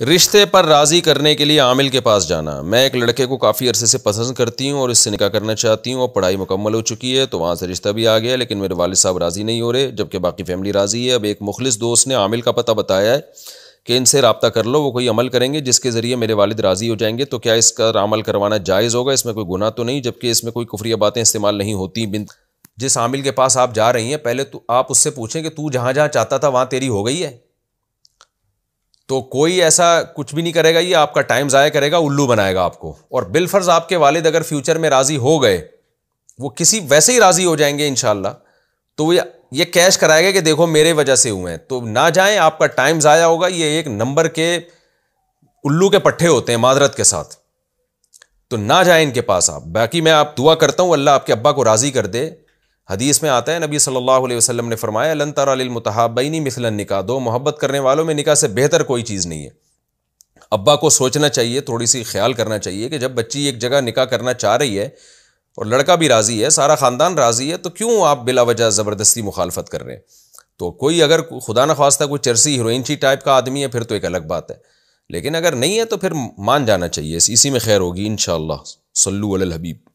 रिश्ते पर राज़ी करने के लिए आमिल के पास जाना मैं एक लड़के को काफ़ी अरसे से पसंद करती हूँ और इससे निकाह करना चाहती हूँ और पढ़ाई मुकम्मल हो चुकी है तो वहाँ से रिश्ता भी आ गया लेकिन मेरे वालिद साहब राज़ी नहीं हो रहे जबकि बाकी फैमिली राज़ी है अब एक मुखलिस दोस्त ने आमिल का पता बताया है कि इनसे रबता कर लो वो कोई अमल करेंगे जिसके ज़रिए मेरे वालद राज़ी हो जाएंगे तो क्या इसका अमल करवाना जायज़ होगा इसमें कोई गुना तो नहीं जबकि इसमें कोई कुफरिया बातें इस्तेमाल नहीं होती बिन जिस आमिल के पास आप जा रही हैं पहले तो आप उससे पूछें कि तू जहाँ जहाँ चाहता था वहाँ तेरी हो गई है तो कोई ऐसा कुछ भी नहीं करेगा ये आपका टाइम ज़ाया करेगा उल्लू बनाएगा आपको और बिलफर्ज आपके वालिद अगर फ्यूचर में राज़ी हो गए वो किसी वैसे ही राज़ी हो जाएंगे इन तो वो ये कैश कराएगा कि देखो मेरे वजह से हुए हैं तो ना जाएं आपका टाइम ज़ाया होगा ये एक नंबर के उल्लू के पट्ठे होते हैं माजरत के साथ तो ना जाएं इनके पास आप बाकी मैं आप दुआ करता हूँ अल्लाह आपके अब्बा को राज़ी कर दे हदीस में आता है नबी सल्लल्लाहु अलैहि वसल्लम ने फरमाया लन तरमतहाबैनी मिसलन निका दो मोहब्बत करने वालों में निका से बेहतर कोई चीज़ नहीं है अब्बा को सोचना चाहिए थोड़ी सी ख्याल करना चाहिए कि जब बच्ची एक जगह निका करना चाह रही है और लड़का भी राज़ी है सारा ख़ानदान राज़ी है तो क्यों आप बिला वजह ज़बरदस्ती मुखालफत कर रहे हैं तो कोई अगर खुदा न खास्ता कोई चर्सी हीरोइनची टाइप का आदमी है फिर तो एक अलग बात है लेकिन अगर नहीं है तो फिर मान जाना चाहिए इसी में खैर होगी इन शल्लू हबीब